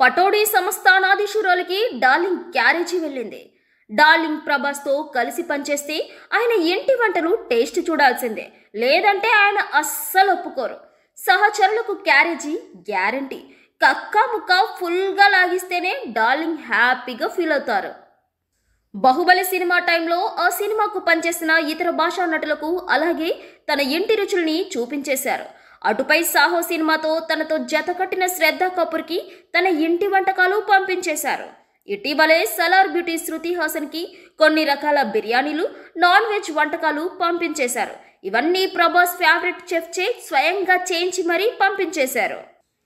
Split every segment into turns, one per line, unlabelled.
పటోడీ సంస్థానాధీశురాలకి darling carriage వెళ్ళింది darling ప్రభాస్తో కలిసి పనిచేస్తే ఆయన ఇంటి వంటలు టేస్ట్ చూడాల్సిందే లేదంటే ఆయన అస్సలు ఒప్పుకోరు సహచరులకు క్యారేజీ గ్యారంటీ కక్కా ముక్క ఫుల్గా లాగిస్తేనే డార్లింగ్ హ్యాపీగా ఫీల్ అవుతారు బాహుబలి సినిమా టైంలో ఆ సినిమాకు పనిచేసిన ఇతర భాషా నటులకు అలాగే తన ఇంటి రుచుల్ని చూపించేశారు అటుపై సాహో సినిమాతో తనతో జత కట్టిన శ్రద్ధ కపూర్కి తన ఇంటి వంటకాలు పంపించేశారు ఇటీవలే సలార్ బ్యూటీ శృతి హాసన్కి కొన్ని రకాల బిర్యానీలు నాన్ వెజ్ వంటకాలు పంపించేశారు ఇవన్నీ ప్రభాస్ ఫేవరెట్ చెఫ్ చే స్వయంగా చేయించి మరీ పంపించేశారు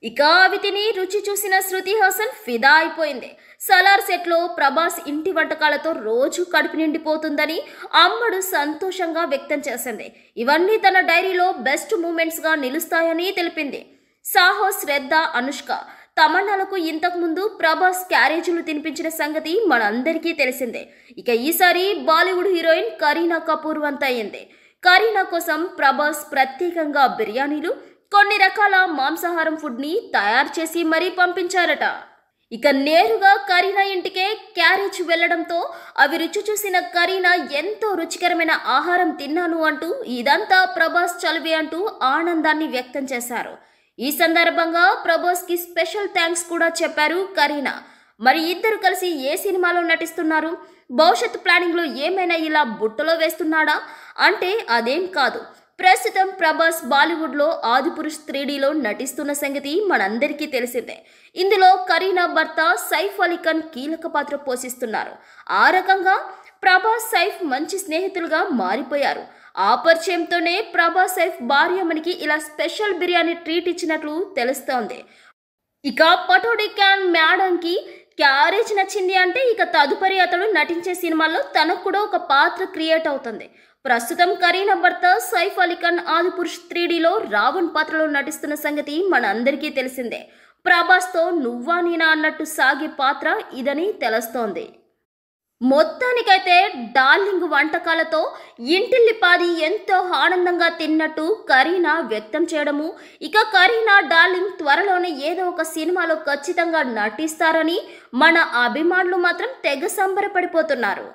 ఇక తిని రుచి చూసిన శృతి హాసన్ ఫిదా అయిపోయింది సలార్ సెట్లో ప్రభాస్ ఇంటి వంటకాలతో రోజు కడుపు నిండిపోతుందని అమ్మడు సంతోషంగా వ్యక్తం చేసింది ఇవన్నీ తన డైరీలో బెస్ట్ మూమెంట్స్గా నిలుస్తాయని తెలిపింది సాహో శ్రద్ధ అనుష్క తమన్నాలకు ఇంతకుముందు ప్రభాస్ క్యారేజీలు తినిపించిన సంగతి మనందరికీ తెలిసిందే ఇక ఈసారి బాలీవుడ్ హీరోయిన్ కరీనా కపూర్ వంత అయింది కరీనా కోసం ప్రభాస్ ప్రత్యేకంగా బిర్యానీలు కొన్ని రకాల మాంసాహారం ఫుడ్ని తయారు చేసి మరీ పంపించారట ఇక నేరుగా కరీనా ఇంటికే క్యారేజ్ వెళ్లడంతో అవి రుచి చూసిన కరీనా ఎంతో రుచికరమైన ఆహారం తిన్నాను అంటూ ఇదంతా ప్రభాస్ చలివి అంటూ ఆనందాన్ని వ్యక్తం చేశారు ఈ సందర్భంగా ప్రభాస్కి స్పెషల్ థ్యాంక్స్ కూడా చెప్పారు కరీనా మరి ఇద్దరు కలిసి ఏ సినిమాలో నటిస్తున్నారు భవిష్యత్ ప్లానింగ్లో ఏమైనా ఇలా బుట్టలో వేస్తున్నాడా అంటే అదేం కాదు ప్రస్తుతం ప్రభాస్ బాలీవుడ్లో ఆదిపురుష్ త్రీడీలో నటిస్తున్న సంగతి మనందరికీ తెలిసిందే ఇందులో కరీనా భర్త సైఫ్ అలీ ఖాన్ కీలక పాత్ర పోషిస్తున్నారు ఆ రకంగా ప్రభాస్ సైఫ్ మంచి స్నేహితులుగా మారిపోయారు ఆ పరిచయంతోనే ప్రభాస్ సైఫ్ భార్య మనకి ఇలా స్పెషల్ బిర్యానీ ట్రీట్ ఇచ్చినట్లు తెలుస్తోంది ఇక పటోడి క్యాన్ కి క్యారేజ్ నచ్చింది అంటే ఇక తదుపరి అతడు నటించే సినిమాల్లో తనకు కూడా ఒక పాత్ర క్రియేట్ అవుతుంది ప్రస్తుతం కరీనా భర్త సైఫ్ అలీఖాన్ ఆదిపురుష్ త్రీడీలో రావణ్ పాత్రలో నటిస్తున్న సంగతి మన అందరికీ తెలిసిందే ప్రభాస్తో నువ్వా నీనా అన్నట్టు సాగే పాత్ర ఇదని తెలుస్తోంది మొత్తానికైతే డార్లింగ్ వంటకాలతో ఇంటిల్లిపాది ఎంతో ఆనందంగా తిన్నట్టు కరీనా వ్యక్తం చేయడము ఇక కరీనా డార్లింగ్ త్వరలోనే ఏదో ఒక సినిమాలో ఖచ్చితంగా నటిస్తారని మన అభిమానులు మాత్రం తెగ సంబరపడిపోతున్నారు